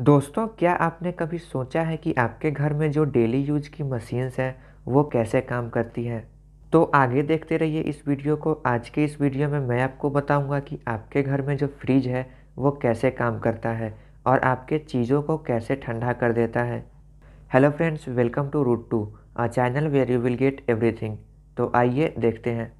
दोस्तों क्या आपने कभी सोचा है कि आपके घर में जो डेली यूज की मशीन्स हैं वो कैसे काम करती हैं तो आगे देखते रहिए इस वीडियो को आज के इस वीडियो में मैं आपको बताऊंगा कि आपके घर में जो फ्रिज है वो कैसे काम करता है और आपके चीज़ों को कैसे ठंडा कर देता है hello friends welcome to root to a channel where you will get everything तो आइए देखते हैं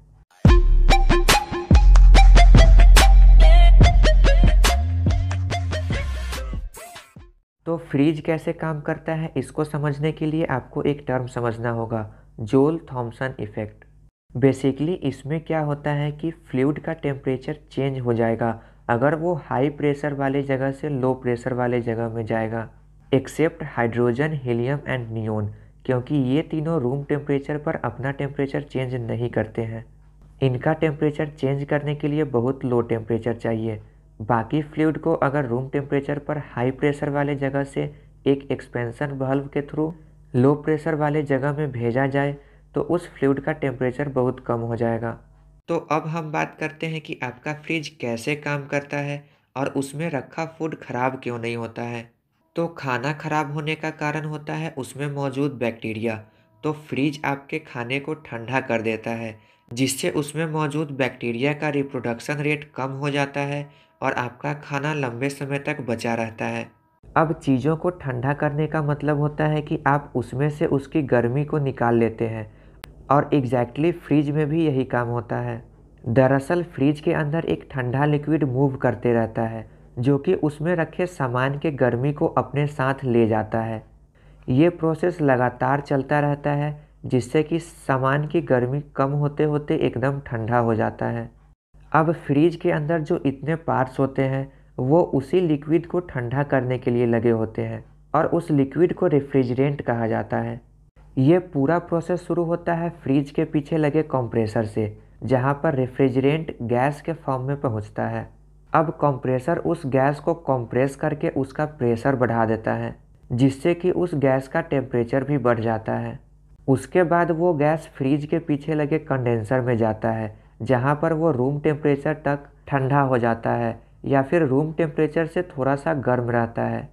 तो फ्रीज कैसे काम करता है इसको समझने के लिए आपको एक टर्म समझना होगा जोल थॉम्सन इफ़ेक्ट बेसिकली इसमें क्या होता है कि फ्लूड का टेम्परेचर चेंज हो जाएगा अगर वो हाई प्रेशर वाले जगह से लो प्रेशर वाले जगह में जाएगा except hydrogen helium and neon क्योंकि ये तीनों रूम टेम्परेचर पर अपना टेम्परेचर चेंज नहीं करते हैं इनका टेम्परेचर चेंज करने के लिए बहुत लो टेम्परेचर चाहिए बाकी फ्लूड को अगर रूम टेम्परेचर पर हाई प्रेशर वाले जगह से एक एक्सपेंसन बल्ब के थ्रू लो प्रेशर वाले जगह में भेजा जाए तो उस फ्लूड का टेम्परेचर बहुत कम हो जाएगा तो अब हम बात करते हैं कि आपका फ्रिज कैसे काम करता है और उसमें रखा फूड खराब क्यों नहीं होता है तो खाना खराब होने का कारण होता है उसमें मौजूद बैक्टीरिया तो फ्रिज आपके खाने को ठंडा कर देता है जिससे उसमें मौजूद बैक्टीरिया का रिप्रोडक्शन रेट कम हो जाता है और आपका खाना लंबे समय तक बचा रहता है अब चीज़ों को ठंडा करने का मतलब होता है कि आप उसमें से उसकी गर्मी को निकाल लेते हैं और एग्जैक्टली exactly फ्रिज में भी यही काम होता है दरअसल फ्रिज के अंदर एक ठंडा लिक्विड मूव करते रहता है जो कि उसमें रखे सामान के गर्मी को अपने साथ ले जाता है ये प्रोसेस लगातार चलता रहता है जिससे कि सामान की गर्मी कम होते होते एकदम ठंडा हो जाता है अब फ्रिज के अंदर जो इतने पार्ट्स होते हैं वो उसी लिक्विड को ठंडा करने के लिए लगे होते हैं और उस लिक्विड को रेफ्रिजरेंट कहा जाता है ये पूरा प्रोसेस शुरू होता है फ्रिज के पीछे लगे कंप्रेसर से जहाँ पर रेफ्रिजरेंट गैस के फॉर्म में पहुँचता है अब कंप्रेसर उस गैस को कंप्रेस करके उसका प्रेशर बढ़ा देता है जिससे कि उस गैस का टेम्परेचर भी बढ़ जाता है उसके बाद वो गैस फ्रिज के पीछे लगे कंडेंसर में जाता है जहाँ पर वो रूम टेम्परेचर तक ठंडा हो जाता है या फिर रूम टेम्परेचर से थोड़ा सा गर्म रहता है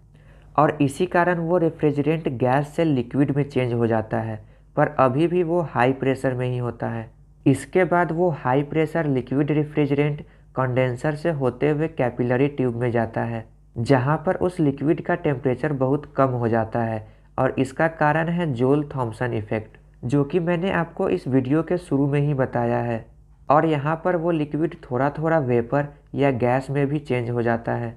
और इसी कारण वो रेफ्रिजरेंट गैस से लिक्विड में चेंज हो जाता है पर अभी भी वो हाई प्रेशर में ही होता है इसके बाद वो high pressure liquid refrigerant condenser से होते हुए कैपिलरी ट्यूब में जाता है जहाँ पर उस लिक्विड का टेम्परेचर बहुत कम हो जाता है और इसका कारण है जोल थॉम्सन इफ़ेक्ट जो कि मैंने आपको इस वीडियो के शुरू में ही बताया है और यहाँ पर वो लिक्विड थोड़ा थोड़ा वेपर या गैस में भी चेंज हो जाता है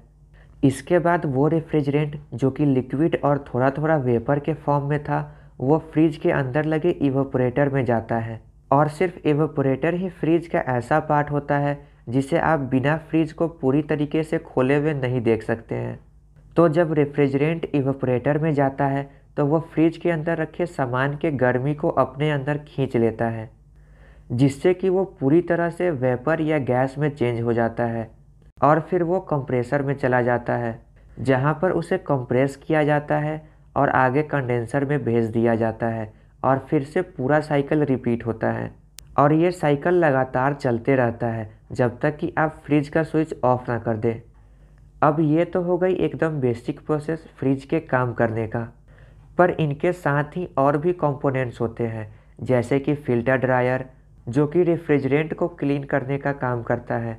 इसके बाद वो रेफ्रिजरेंट जो कि लिक्विड और थोड़ा थोड़ा वेपर के फॉर्म में था वो फ्रिज के अंदर लगे इवोपोरेटर में जाता है और सिर्फ इवोपोरेटर ही फ्रिज का ऐसा पार्ट होता है जिसे आप बिना फ्रिज को पूरी तरीके से खोले हुए नहीं देख सकते हैं तो जब रेफ्रिजरेंट इवोपोरेटर में जाता है तो वो फ्रिज के अंदर रखे सामान के गर्मी को अपने अंदर खींच लेता है जिससे कि वो पूरी तरह से वेपर या गैस में चेंज हो जाता है और फिर वो कंप्रेसर में चला जाता है जहाँ पर उसे कंप्रेस किया जाता है और आगे कंडेंसर में भेज दिया जाता है और फिर से पूरा साइकिल रिपीट होता है और ये साइकिल लगातार चलते रहता है जब तक कि आप फ्रिज का स्विच ऑफ ना कर दें अब ये तो हो गई एकदम बेसिक प्रोसेस फ्रिज के काम करने का पर इनके साथ ही और भी कंपोनेंट्स होते हैं जैसे कि फ़िल्टर ड्रायर जो कि रेफ्रिजरेंट को क्लीन करने का काम करता है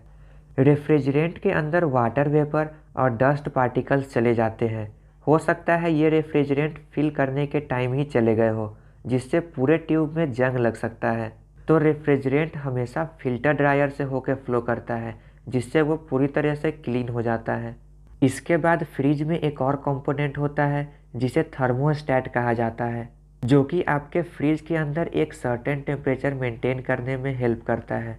रेफ्रिजरेंट के अंदर वाटर वेपर और डस्ट पार्टिकल्स चले जाते हैं हो सकता है ये रेफ्रिजरेंट फिल करने के टाइम ही चले गए हो जिससे पूरे ट्यूब में जंग लग सकता है तो रेफ्रिजरेंट हमेशा फिल्टर ड्रायर से होकर फ्लो करता है जिससे वो पूरी तरह से क्लीन हो जाता है इसके बाद फ्रिज में एक और कंपोनेंट होता है जिसे थर्मोस्टैट कहा जाता है जो कि आपके फ्रिज के अंदर एक सर्टेन टेम्परेचर मेंटेन करने में हेल्प करता है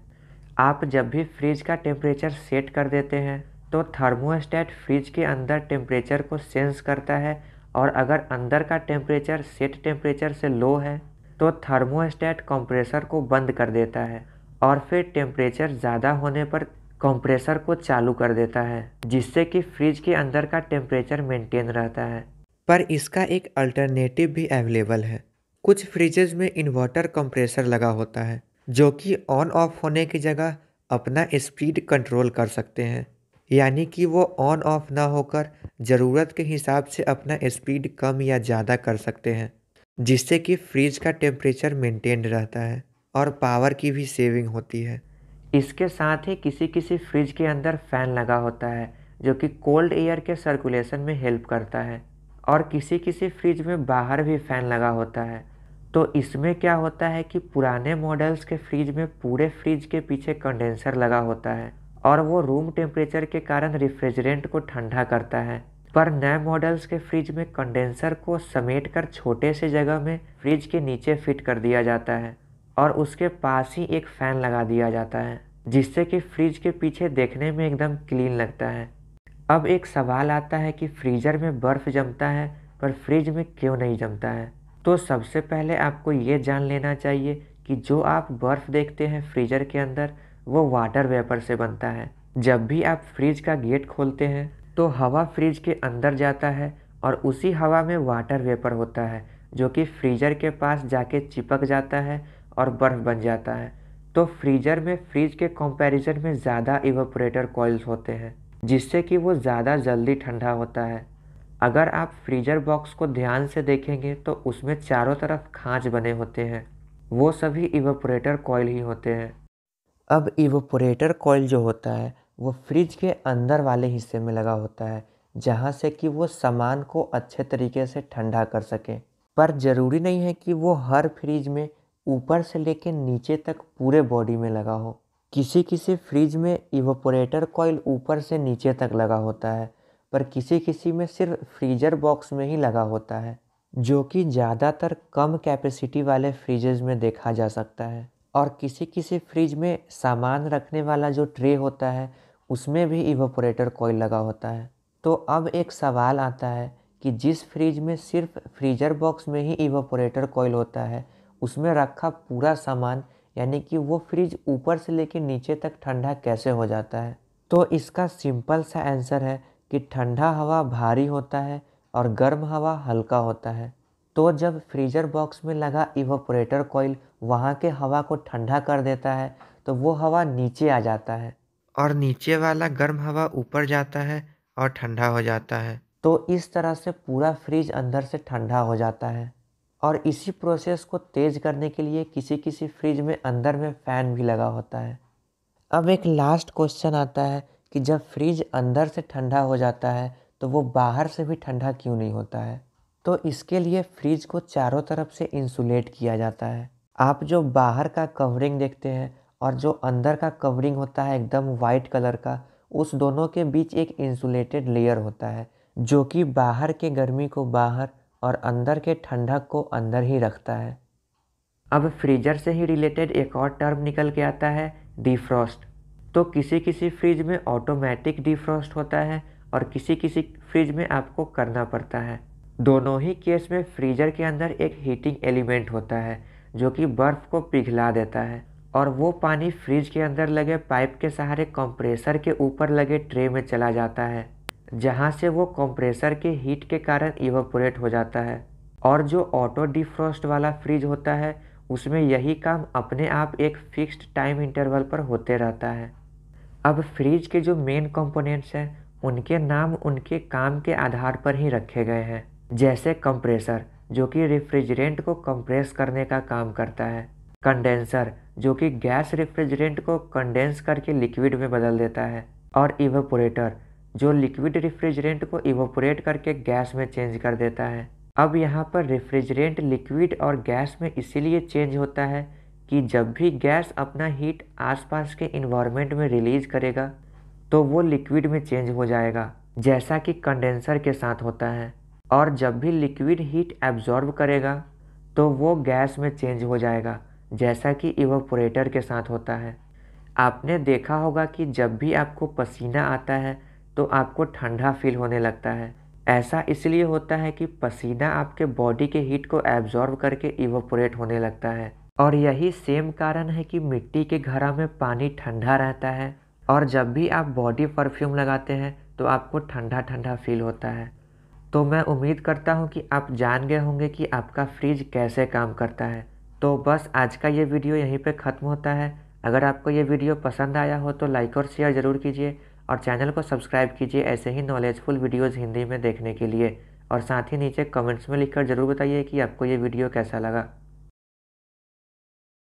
आप जब भी फ्रिज का टेम्परेचर सेट कर देते हैं तो थर्मोस्टेट फ्रिज के अंदर टेम्परेचर को सेंस करता है और अगर अंदर का टेम्परेचर सेट टेम्परेचर से लो है तो थर्मोस्टेट कंप्रेसर को बंद कर देता है और फिर टेम्परेचर ज़्यादा होने पर कंप्रेसर को चालू कर देता है जिससे कि फ्रिज के अंदर का टेम्परेचर मेंटेन रहता है पर इसका एक अल्टरनेटिव भी अवेलेबल है कुछ फ्रिजेज में इन्वर्टर कंप्रेसर लगा होता है जो कि ऑन ऑफ होने की जगह अपना स्पीड कंट्रोल कर सकते हैं यानी कि वो ऑन ऑफ ना होकर ज़रूरत के हिसाब से अपना स्पीड कम या ज़्यादा कर सकते हैं जिससे कि फ्रिज का टेम्परेचर मेंटेन रहता है और पावर की भी सेविंग होती है इसके साथ ही किसी किसी फ्रिज के अंदर फ़ैन लगा होता है जो कि कोल्ड एयर के सर्कुलेशन में हेल्प करता है और किसी किसी फ्रिज में बाहर भी फ़ैन लगा होता है तो इसमें क्या होता है कि पुराने मॉडल्स के फ्रिज में पूरे फ्रिज के पीछे कंडेंसर लगा होता है और वो रूम टेम्परेचर के कारण रिफ्रिजरेंट को ठंडा करता है पर नए मॉडल्स के फ्रिज में कंडेंसर को समेट कर छोटे से जगह में फ्रिज के नीचे फिट कर दिया जाता है और उसके पास ही एक फ़ैन लगा दिया जाता है जिससे कि फ्रिज के पीछे देखने में एकदम क्लीन लगता है अब एक सवाल आता है कि फ्रीज़र में बर्फ़ जमता है पर फ्रिज में क्यों नहीं जमता है तो सबसे पहले आपको ये जान लेना चाहिए कि जो आप बर्फ़ देखते हैं फ्रीज़र के अंदर वो वाटर वेपर से बनता है जब भी आप फ्रिज का गेट खोलते हैं तो हवा फ्रिज के अंदर जाता है और उसी हवा में वाटर वेपर होता है जो कि फ्रीज़र के पास जाके चिपक जाता है और बर्फ़ बन जाता है तो फ्रीज़र में फ्रिज के कंपैरिजन में ज़्यादा इवोपरेटर कॉइल्स होते हैं जिससे कि वो ज़्यादा जल्दी ठंडा होता है अगर आप फ्रीजर बॉक्स को ध्यान से देखेंगे तो उसमें चारों तरफ खांच बने होते हैं वो सभी इवोपोरेटर कॉयल ही होते हैं अब इवोपोरेटर कॉयल जो होता है वो फ्रिज के अंदर वाले हिस्से में लगा होता है जहाँ से कि वो सामान को अच्छे तरीके से ठंडा कर सकें पर ज़रूरी नहीं है कि वो हर फ्रिज में ऊपर से लेकर नीचे तक पूरे बॉडी में लगा हो किसी किसी फ्रिज में इवोपोरेटर कॉइल ऊपर से नीचे तक लगा होता है पर किसी किसी में सिर्फ फ्रीजर बॉक्स में ही लगा होता है जो कि ज़्यादातर कम कैपेसिटी वाले फ्रिजेज में देखा जा सकता है और किसी किसी फ्रिज में सामान रखने वाला जो ट्रे होता है उसमें भी इवोपोरेटर कॉइल लगा होता है तो अब एक सवाल आता है कि जिस फ्रिज में सिर्फ फ्रीजर बॉक्स में ही इवोपोरेटर कॉइल होता है उसमें रखा पूरा सामान यानी कि वो फ्रिज ऊपर से लेकर नीचे तक ठंडा कैसे हो जाता है तो इसका सिंपल सा आंसर है कि ठंडा हवा भारी होता है और गर्म हवा हल्का होता है तो जब फ्रीजर बॉक्स में लगा इवोपरेटर कोयल वहाँ के हवा को ठंडा कर देता है तो वो हवा नीचे आ जाता है और नीचे वाला गर्म हवा ऊपर जाता है और ठंडा हो जाता है तो इस तरह से पूरा फ्रिज अंदर से ठंडा हो जाता है और इसी प्रोसेस को तेज़ करने के लिए किसी किसी फ्रिज में अंदर में फ़ैन भी लगा होता है अब एक लास्ट क्वेश्चन आता है कि जब फ्रिज अंदर से ठंडा हो जाता है तो वो बाहर से भी ठंडा क्यों नहीं होता है तो इसके लिए फ्रिज को चारों तरफ से इंसुलेट किया जाता है आप जो बाहर का कवरिंग देखते हैं और जो अंदर का कवरिंग होता है एकदम वाइट कलर का उस दोनों के बीच एक इंसुलेटेड लेयर होता है जो कि बाहर के गर्मी को बाहर और अंदर के ठंडक को अंदर ही रखता है अब फ्रीजर से ही रिलेटेड एक और टर्म निकल के आता है डिफ्रॉस्ट तो किसी किसी फ्रिज में ऑटोमेटिक डिफ्रॉस्ट होता है और किसी किसी फ्रिज में आपको करना पड़ता है दोनों ही केस में फ्रीजर के अंदर एक हीटिंग एलिमेंट होता है जो कि बर्फ़ को पिघला देता है और वो पानी फ्रिज के अंदर लगे पाइप के सहारे कंप्रेसर के ऊपर लगे ट्रे में चला जाता है जहाँ से वो कंप्रेसर के हीट के कारण इवोपोरेट हो जाता है और जो ऑटो डिफ्रॉस्ट वाला फ्रिज होता है उसमें यही काम अपने आप एक फिक्स्ड टाइम इंटरवल पर होते रहता है अब फ्रिज के जो मेन कंपोनेंट्स हैं उनके नाम उनके काम के आधार पर ही रखे गए हैं जैसे कंप्रेसर जो कि रेफ्रिजरेंट को कंप्रेस करने का काम करता है कंडेंसर जो कि गैस रेफ्रिजरेंट को कंडेंस करके लिक्विड में बदल देता है और इवेपोरेटर जो लिक्विड रिफ्रिजरेंट को इवोपोरेट करके गैस में चेंज कर देता है अब यहाँ पर रेफ्रिजरेंट लिक्विड और गैस में इसीलिए चेंज होता है कि जब भी गैस अपना हीट आसपास के इन्वायरमेंट में रिलीज करेगा तो वो लिक्विड में चेंज हो जाएगा जैसा कि कंडेंसर के साथ होता है और जब भी लिक्विड हीट एब्जॉर्ब करेगा तो वो गैस में चेंज हो जाएगा जैसा कि इवोपोरेटर के साथ होता है आपने देखा होगा कि जब भी आपको पसीना आता है तो आपको ठंडा फील होने लगता है ऐसा इसलिए होता है कि पसीना आपके बॉडी के हीट को एब्ज़ॉर्ब करके इवोपोरेट होने लगता है और यही सेम कारण है कि मिट्टी के घड़ा में पानी ठंडा रहता है और जब भी आप बॉडी परफ्यूम लगाते हैं तो आपको ठंडा ठंडा फील होता है तो मैं उम्मीद करता हूँ कि आप जान गए होंगे कि आपका फ्रिज कैसे काम करता है तो बस आज का ये वीडियो यहीं पे ख़त्म होता है अगर आपको ये वीडियो पसंद आया हो तो लाइक और शेयर ज़रूर कीजिए और चैनल को सब्सक्राइब कीजिए ऐसे ही नॉलेजफुल वीडियोज़ हिंदी में देखने के लिए और साथ ही नीचे कमेंट्स में लिखकर ज़रूर बताइए कि आपको ये वीडियो कैसा लगा